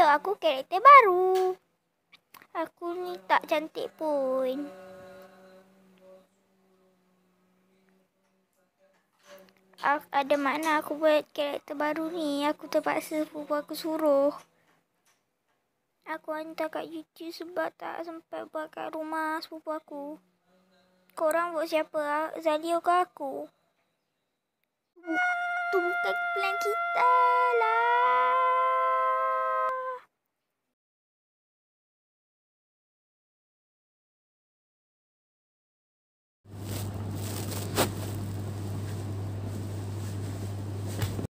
lah aku karakter baru. Aku ni tak cantik pun. Aku, ada makna aku buat karakter baru ni. Aku terpaksa pupu aku suruh. Aku hantar kat YouTube sebab tak sempat buat kat rumah sepupu aku. Korang buat siapa? Zalio ke aku? Tu bukan plan kita lah.